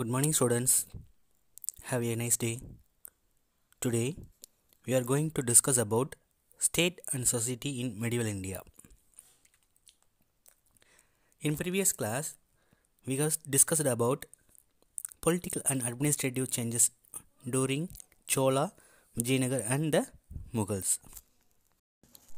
Good morning, students. Have a nice day. Today, we are going to discuss about state and society in medieval India. In previous class, we have discussed about political and administrative changes during Chola, Vijayanagar, and the Mughals.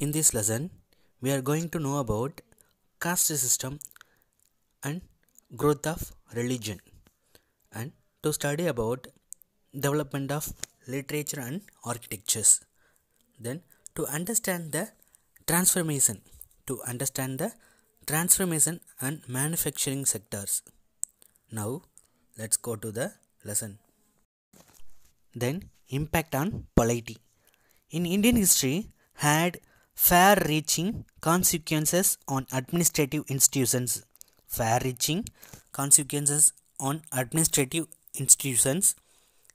In this lesson, we are going to know about caste system and growth of religion and to study about development of literature and architectures. Then to understand the transformation, to understand the transformation and manufacturing sectors. Now let's go to the lesson. Then impact on polity. In Indian history had far reaching consequences on administrative institutions. Far reaching consequences on administrative institutions,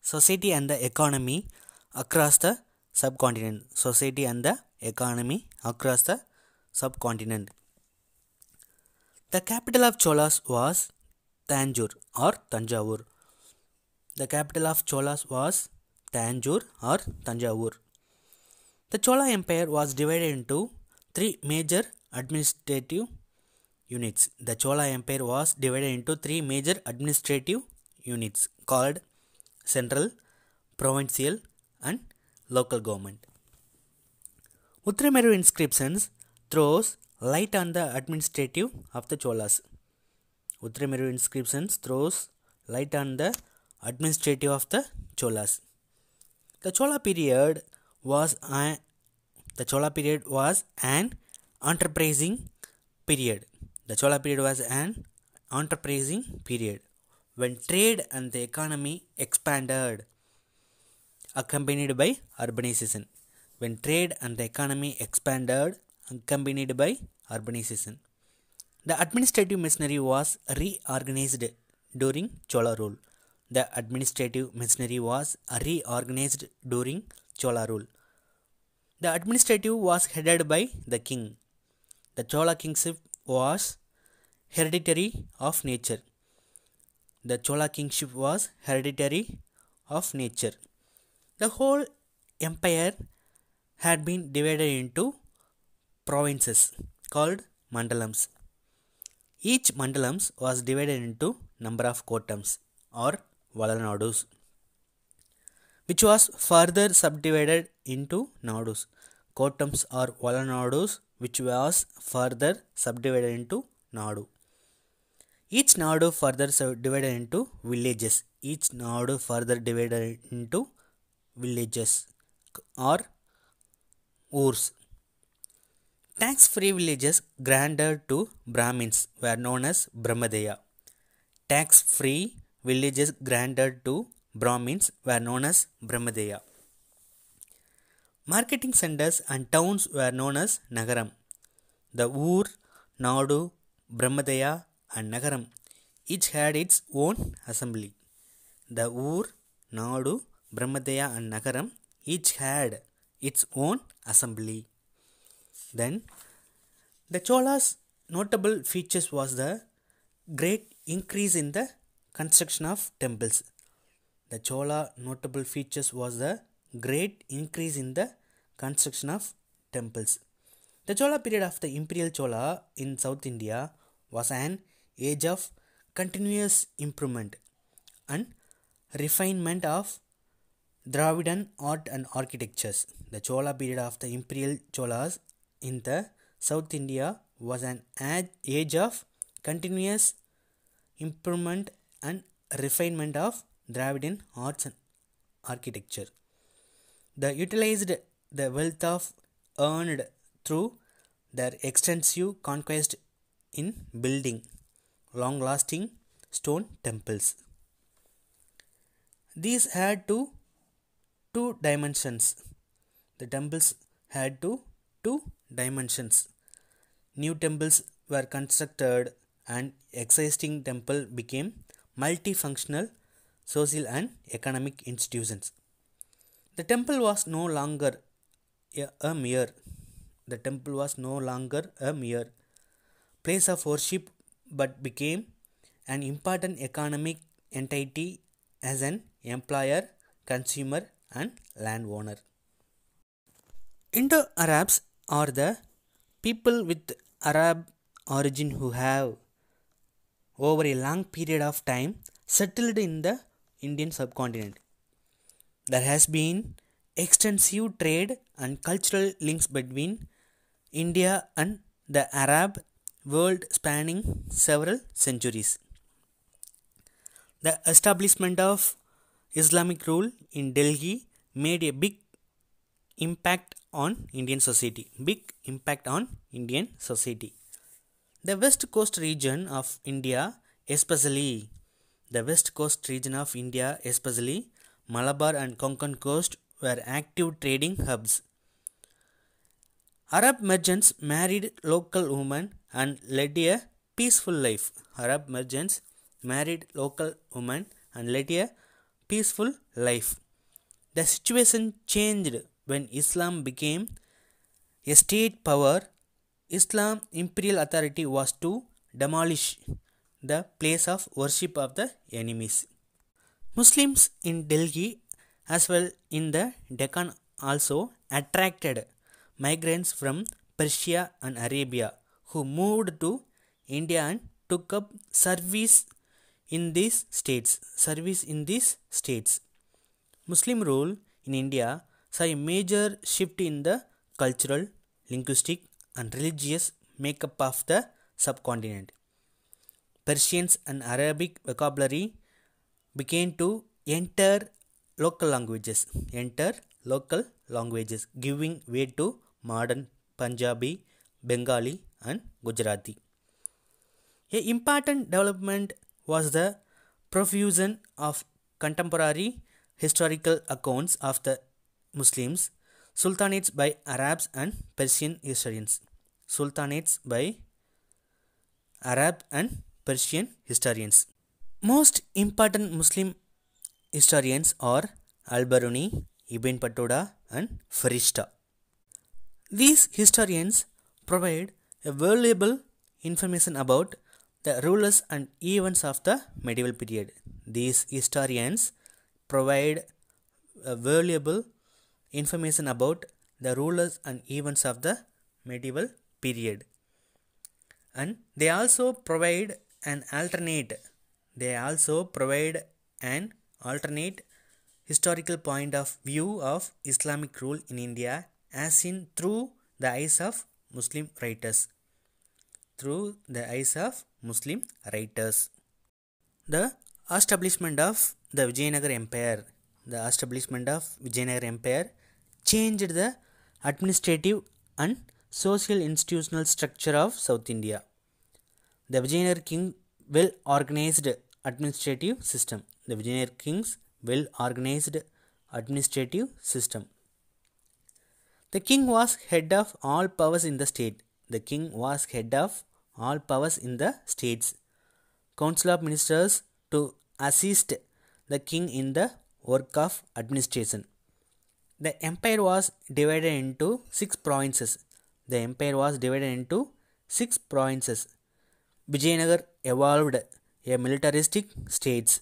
society and the economy across the subcontinent. Society and the economy across the subcontinent. The capital of Cholas was Tanjore or Tanjavur. The capital of Cholas was Tanjore or Tanjavur. The Chola Empire was divided into three major administrative units. The Chola Empire was divided into three major administrative units called central, provincial, and local government. Uttramelu inscriptions throws light on the administrative of the Cholas. Uttramelu inscriptions throws light on the administrative of the Cholas. The Chola period was an the Chola period was an enterprising period the Chola period was an enterprising period when trade and the economy expanded, accompanied by urbanization. When trade and the economy expanded, accompanied by urbanization. The administrative machinery was reorganized during Chola rule. The administrative machinery was reorganized during Chola rule. The administrative was headed by the king. The Chola kingship was hereditary of nature. The Chola kingship was hereditary of nature. The whole empire had been divided into provinces called mandalams. Each mandalams was divided into number of kotams or valanadus, which was further subdivided into nadus. Kotams or valanadus, which was further subdivided into nadu. Each Nadu further divided into villages. Each Nadu further divided into villages or urs. Tax free villages granted to Brahmins were known as Brahmadeya. Tax free villages granted to Brahmins were known as Brahmadeya. Marketing centers and towns were known as Nagaram. The Ur, Nadu, Brahmadeya and Nagaram. Each had its own assembly. The Ur, Nadu, Brahmadeya and Nagaram each had its own assembly. Then the Chola's notable features was the great increase in the construction of temples. The Chola notable features was the great increase in the construction of temples. The Chola period of the Imperial Chola in South India was an age of continuous improvement and refinement of Dravidian art and architectures. The Chola period of the imperial Cholas in the South India was an age of continuous improvement and refinement of Dravidian arts and architecture. They utilized the wealth of earned through their extensive conquest in building long lasting stone temples. These had to two dimensions. The temples had to two dimensions. New temples were constructed and existing temple became multifunctional social and economic institutions. The temple was no longer a, a mere the temple was no longer a mere place of worship but became an important economic entity as an employer, consumer, and landowner. Indo Arabs are the people with Arab origin who have, over a long period of time, settled in the Indian subcontinent. There has been extensive trade and cultural links between India and the Arab world spanning several centuries. The establishment of Islamic rule in Delhi made a big impact on Indian society. Big impact on Indian society. The west coast region of India, especially the west coast region of India, especially Malabar and Konkan coast, were active trading hubs. Arab merchants married local women and led a peaceful life. Arab merchants married local women and led a peaceful life. The situation changed when Islam became a state power. Islam imperial authority was to demolish the place of worship of the enemies. Muslims in Delhi as well in the Deccan also attracted migrants from Persia and Arabia who moved to India and took up service in these states. Service in these states. Muslim rule in India saw a major shift in the cultural, linguistic, and religious makeup of the subcontinent. Persians and Arabic vocabulary began to enter local languages, enter local languages, giving way to modern Punjabi, Bengali, and Gujarati. A important development was the profusion of contemporary historical accounts of the Muslims, sultanates by Arabs and Persian historians. Sultanates by Arab and Persian historians. Most important Muslim historians are Al-Biruni, Ibn Battuta and Farishta. These historians provide a valuable information about the rulers and events of the medieval period. These historians provide valuable information about the rulers and events of the medieval period. And they also provide an alternate, they also provide an alternate historical point of view of Islamic rule in India as seen through the eyes of Muslim writers through the eyes of Muslim writers. The establishment of the Vijayanagar Empire. The establishment of Vijayanagar Empire changed the administrative and social institutional structure of South India. The Vijayanagar king well organized administrative system. The Vijayanagar king's well organized administrative system the king was head of all powers in the state. The king was head of all powers in the states. Council of Ministers to assist the king in the work of administration. The empire was divided into six provinces. The empire was divided into six provinces. Vijayanagar evolved a militaristic states.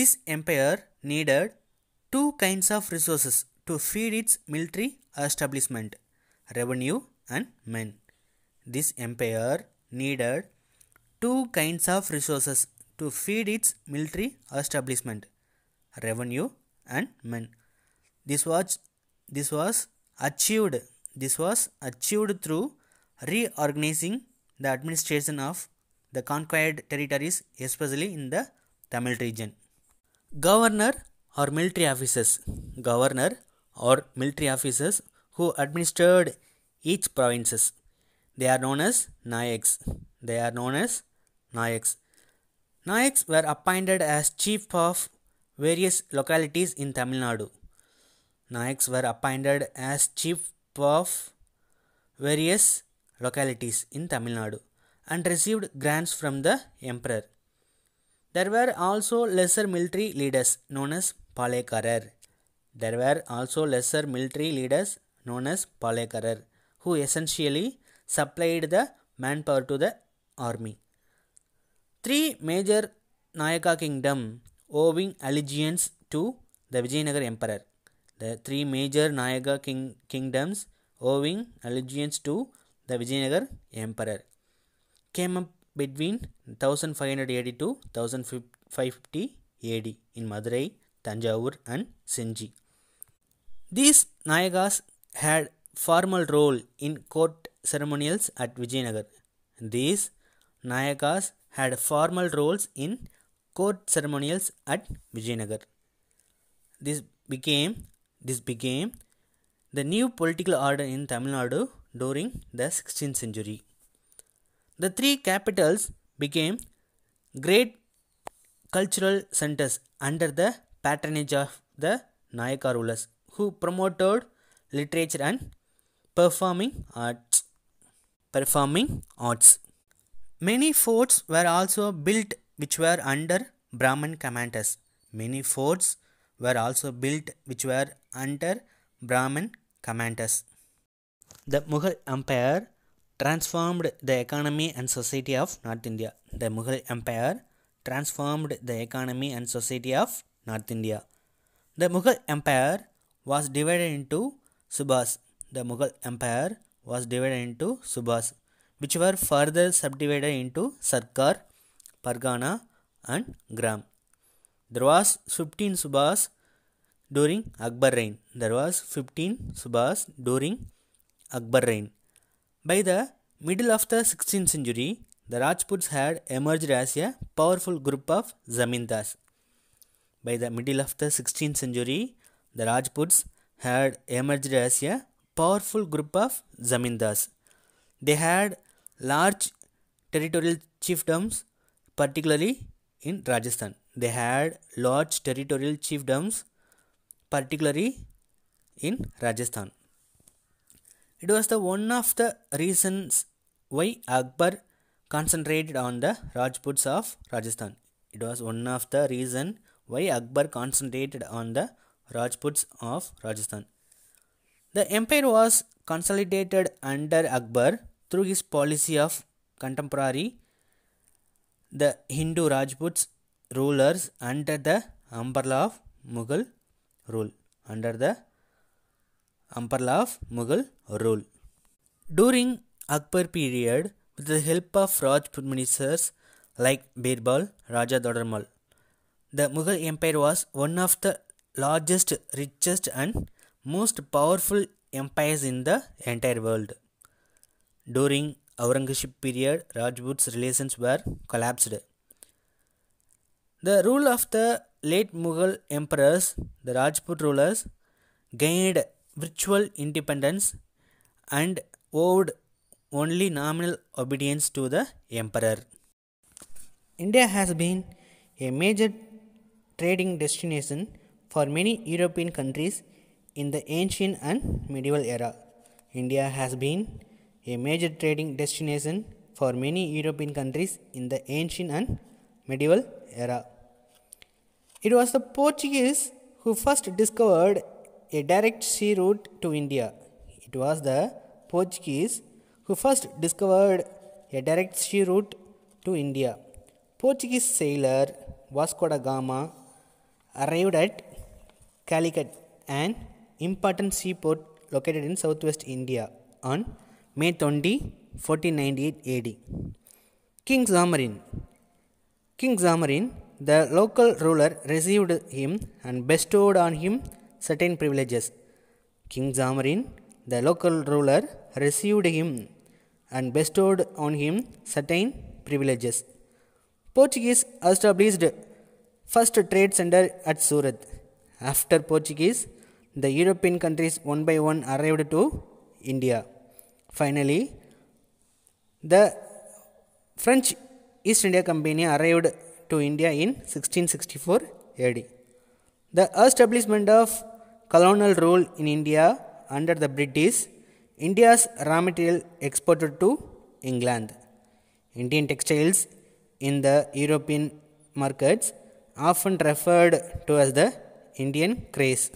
This empire needed two kinds of resources to feed its military establishment, revenue and men. This empire needed two kinds of resources to feed its military establishment, revenue and men. This was this was achieved this was achieved through reorganizing the administration of the conquered territories, especially in the Tamil region. Governor or military officers. Governor or military officers who administered each provinces. They are known as Nayaks. They are known as Nayaks. Nayaks were appointed as chief of various localities in Tamil Nadu. Nayaks were appointed as chief of various localities in Tamil Nadu and received grants from the emperor. There were also lesser military leaders known as Palekarar. There were also lesser military leaders known as Palekarar who essentially supplied the manpower to the army. Three major Nayaka kingdom owing allegiance to the Vijayanagar emperor. The three major Nayaka king- kingdoms owing allegiance to the Vijayanagar emperor came up between 1582 to 1550 AD in Madurai, Tanjavur and Senji. These Nayagas had formal role in court ceremonials at Vijayanagar. These Nayagas had formal roles in court ceremonials at Vijayanagar. This became this became the new political order in Tamil Nadu during the 16th century. The three capitals became great cultural centers under the patronage of the Nayaka rulers who promoted literature and performing arts. Performing arts. Many forts were also built which were under Brahman commanders. Many forts were also built which were under Brahman commanders. The Mughal Empire transformed the economy and society of North India. The Mughal Empire transformed the economy and society of North India. The Mughal Empire was divided into subas. The Mughal Empire was divided into subas, which were further subdivided into Sarkar, Pargana, and Gram. There was 15 subas during Akbar reign. There was 15 subas during Akbar reign. By the middle of the 16th century, the Rajputs had emerged as a powerful group of zamindars. By the middle of the 16th century, the Rajputs had emerged as a powerful group of zamindars. They had large territorial chiefdoms, particularly in Rajasthan. They had large territorial chiefdoms, particularly in Rajasthan. It was the one of the reasons why Akbar concentrated on the Rajputs of Rajasthan. It was one of the reason why Akbar concentrated on the Rajputs of Rajasthan. The empire was consolidated under Akbar through his policy of contemporary the Hindu Rajputs rulers under the umbrella of Mughal rule under the umbrella of Mughal rule. During Akbar period, with the help of Rajput ministers like Birbal, Raja Dodarmal, the Mughal empire was one of the largest, richest, and most powerful empires in the entire world. During Aurangzeb period, Rajput's relations were collapsed. The rule of the late Mughal emperors, the Rajput rulers, gained virtual independence and owed only nominal obedience to the emperor. India has been a major trading destination for many European countries in the ancient and medieval era, India has been a major trading destination for many European countries in the ancient and medieval era. It was the Portuguese who first discovered a direct sea route to India. It was the Portuguese who first discovered a direct sea route to India. Portuguese sailor Vasco da Gama arrived at Calicut, an important seaport located in southwest India, on May 20, 1498 AD. King Zamarin King Zamarin, the local ruler, received him and bestowed on him certain privileges. King Zamarin, the local ruler, received him and bestowed on him certain privileges. Portuguese established first trade center at Surat after Portuguese, the European countries one by one arrived to India. Finally, the French East India Company arrived to India in 1664 AD. The establishment of colonial rule in India under the British, India's raw material exported to England. Indian textiles in the European markets, often referred to as the Indian craze.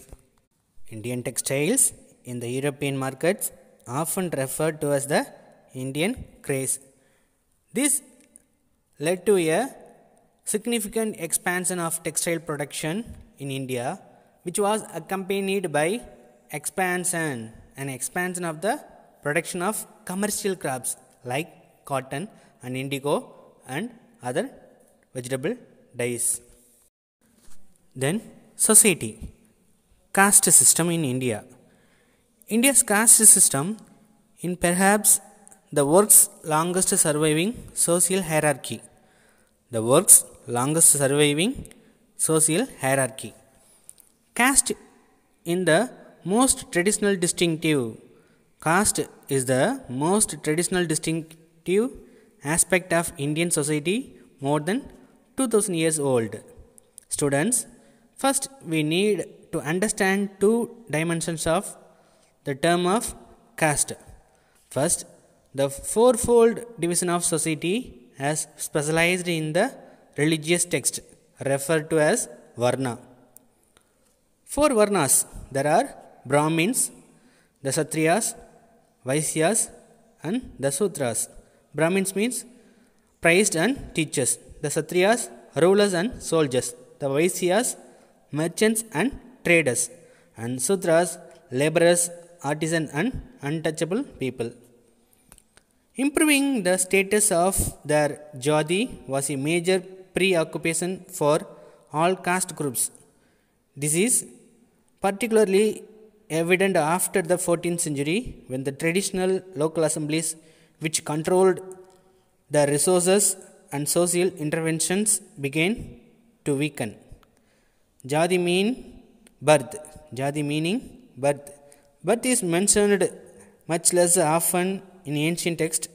Indian textiles in the European markets often referred to as the Indian craze. This led to a significant expansion of textile production in India, which was accompanied by expansion and expansion of the production of commercial crops like cotton and indigo and other vegetable dyes. Then society caste system in india india's caste system in perhaps the world's longest surviving social hierarchy the world's longest surviving social hierarchy caste in the most traditional distinctive caste is the most traditional distinctive aspect of indian society more than 2000 years old students First, we need to understand two dimensions of the term of caste. First, the fourfold division of society as specialized in the religious text referred to as Varna. Four Varnas there are Brahmins, the Kshatriyas, Vaisyas, and the Sutras. Brahmins means priests and teachers, the Kshatriyas, rulers and soldiers, the Vaisyas, merchants and traders, and Sudras, laborers, artisan, and untouchable people. Improving the status of their jodi was a major preoccupation for all caste groups. This is particularly evident after the 14th century when the traditional local assemblies which controlled the resources and social interventions began to weaken. Jadi mean birth. Jadi meaning birth. Birth is mentioned much less often in ancient text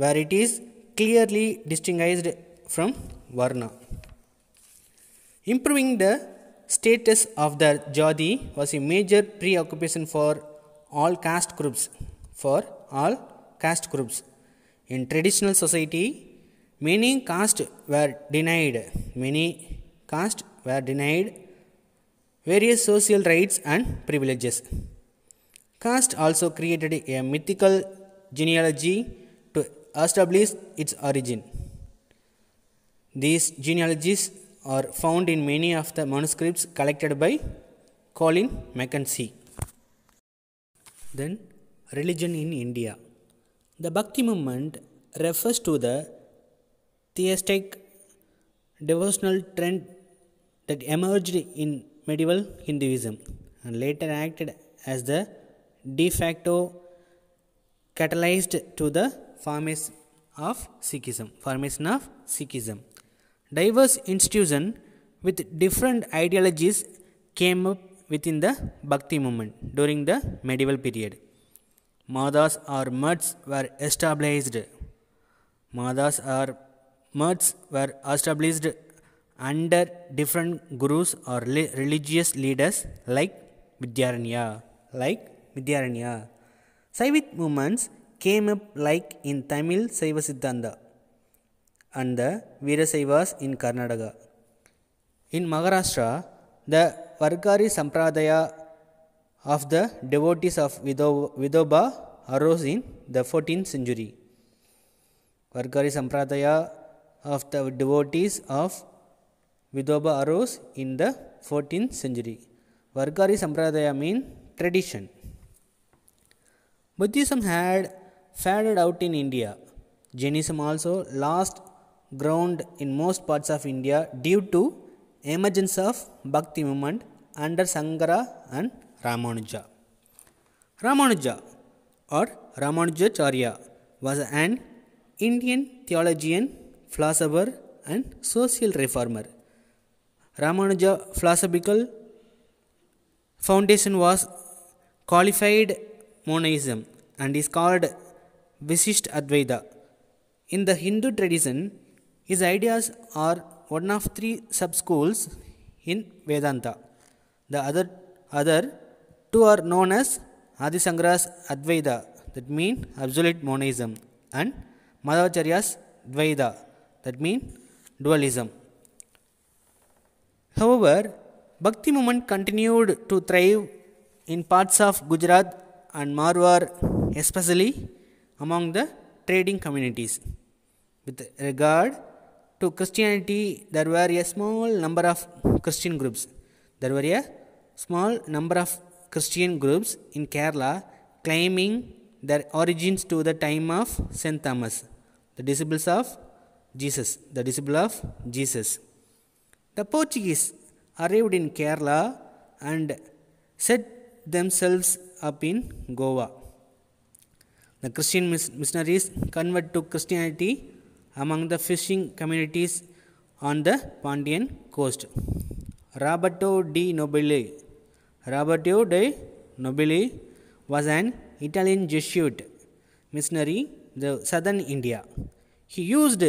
where it is clearly distinguished from Varna. Improving the status of the Jadi was a major preoccupation for all caste groups. For all caste groups. In traditional society, many castes were denied. Many castes were denied various social rights and privileges. Caste also created a mythical genealogy to establish its origin. These genealogies are found in many of the manuscripts collected by Colin Mackenzie. Then, religion in India. The Bhakti movement refers to the theistic devotional trend that emerged in medieval Hinduism and later acted as the de facto catalyzed to the formation of Sikhism. Formation of Sikhism. Diverse institutions with different ideologies came up within the Bhakti movement during the medieval period. Madas or muds were established. Madas or muds were established under different gurus or religious leaders like Vidyaranya. Like Vidyaranya. Saivit movements came up like in Tamil Saiva Siddhanta and the Virasaivas in Karnataka. In Maharashtra, the Varkari Sampradaya of the devotees of Vidoba arose in the 14th century. Varkari Sampradaya of the devotees of Vidoba arose in the 14th century. Vargari Sampradaya means tradition. Buddhism had faded out in India. Jainism also lost ground in most parts of India due to emergence of Bhakti movement under Sankara and Ramanuja. Ramanuja or Ramanujacharya was an Indian theologian, philosopher and social reformer Ramanuja philosophical foundation was qualified monism and is called Visist Advaita. In the Hindu tradition, his ideas are one of three sub schools in Vedanta. The other, other two are known as Adisangra's Advaita, that means absolute monism, and Madhavacharya's Dvaita, that means dualism. However, Bhakti movement continued to thrive in parts of Gujarat and Marwar, especially among the trading communities. With regard to Christianity, there were a small number of Christian groups. There were a small number of Christian groups in Kerala claiming their origins to the time of St. Thomas, the disciples of Jesus, the disciple of Jesus. The Portuguese arrived in Kerala and set themselves up in Goa. The Christian missionaries converted to Christianity among the fishing communities on the Pandian coast. Roberto di Nobile. Roberto de Nobile was an Italian Jesuit missionary in southern India. He used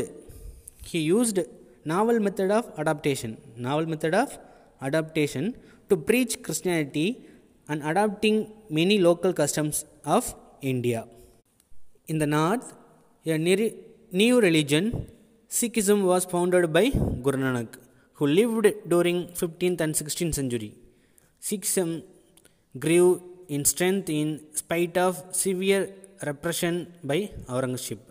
he used novel method of adaptation novel method of adaptation to preach christianity and adopting many local customs of india in the north a new religion sikhism was founded by guru nanak who lived during 15th and 16th century sikhism grew in strength in spite of severe repression by aurangzeb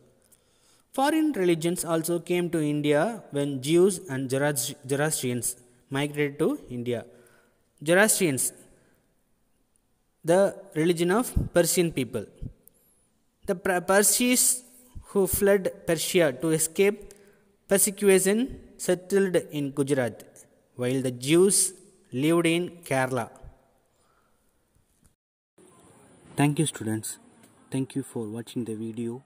Foreign religions also came to India when Jews and Zoroastrians migrated to India. Zoroastrians, the religion of Persian people. The Persians who fled Persia to escape persecution settled in Gujarat, while the Jews lived in Kerala. Thank you, students. Thank you for watching the video.